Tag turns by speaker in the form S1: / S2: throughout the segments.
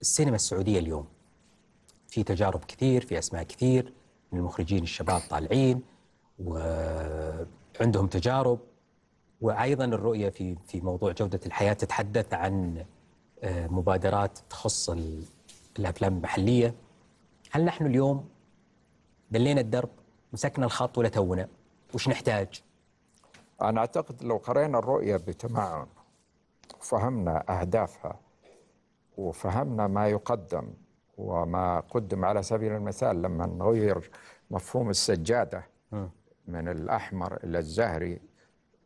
S1: السينما السعودية اليوم في تجارب كثير في أسماء كثير من المخرجين الشباب طالعين وعندهم تجارب وأيضا الرؤية في في موضوع جودة الحياة تتحدث عن آه، مبادرات تخص الأفلام المحلية هل نحن اليوم دلينا الدرب
S2: مسكنا الخط ولا تونا وش نحتاج أنا أعتقد لو قرينا الرؤية بتمعن وفهمنا أهدافها وفهمنا ما يقدم وما قدم على سبيل المثال لما نغير مفهوم السجادة آه. من الأحمر إلى الزهري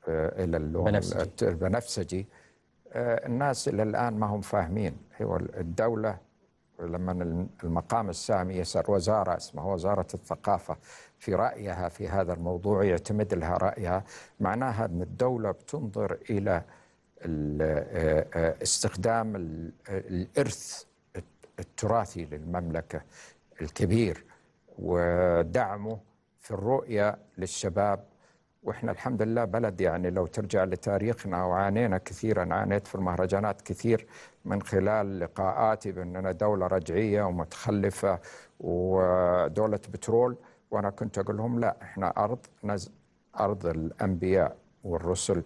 S2: آه، إلى اللون البنفسجي آه، الناس إلى الآن ما هم فاهمين هو أيوة، الدولة لما المقام السامي يسر وزارة اسمها وزارة الثقافة في رأيها في هذا الموضوع يعتمد لها رأيها معناها أن الدولة بتنظر إلى آه، آه، استخدام الارث التراثي للمملكه الكبير ودعمه في الرؤيه للشباب واحنا الحمد لله بلد يعني لو ترجع لتاريخنا وعانينا كثيرا عانيت في المهرجانات كثير من خلال لقاءاتي باننا دوله رجعيه ومتخلفه ودوله بترول وانا كنت اقول لهم لا احنا ارض نز... ارض الانبياء والرسل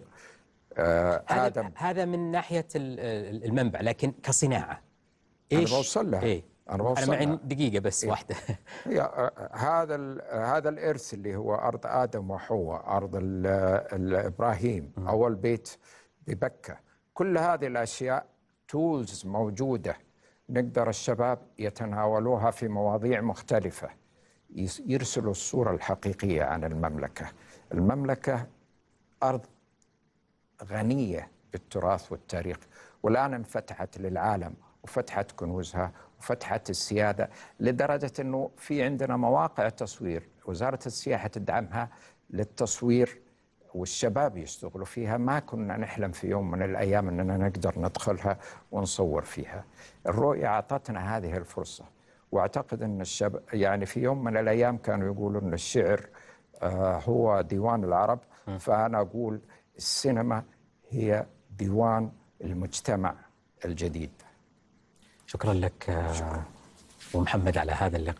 S2: آه هذا,
S1: هذا من ناحية المنبع
S2: لكن كصناعة إيش أنا بوصل لها إيه؟ أنا بوصل أنا معي لها.
S1: دقيقة بس إيه؟ واحدة
S2: هي آه، آه، هذا هذا الإرث اللي هو أرض آدم وحواء أرض إبراهيم م. أول بيت ببكة كل هذه الأشياء تولز موجودة نقدر الشباب يتناولوها في مواضيع مختلفة يرسلوا الصورة الحقيقية عن المملكة المملكة أرض غنية بالتراث والتاريخ والآن انفتحت للعالم وفتحت كنوزها وفتحت السيادة لدرجة أنه في عندنا مواقع تصوير وزارة السياحة تدعمها للتصوير والشباب يشتغلوا فيها ما كنا نحلم في يوم من الأيام أننا نقدر ندخلها ونصور فيها الرؤية أعطتنا هذه الفرصة واعتقد ان الشب يعني في يوم من الايام كانوا يقولوا ان الشعر آه، هو ديوان العرب فانا اقول السينما هي ديوان المجتمع الجديد شكرا لك شكرا. آه، ومحمد على هذا اللقاء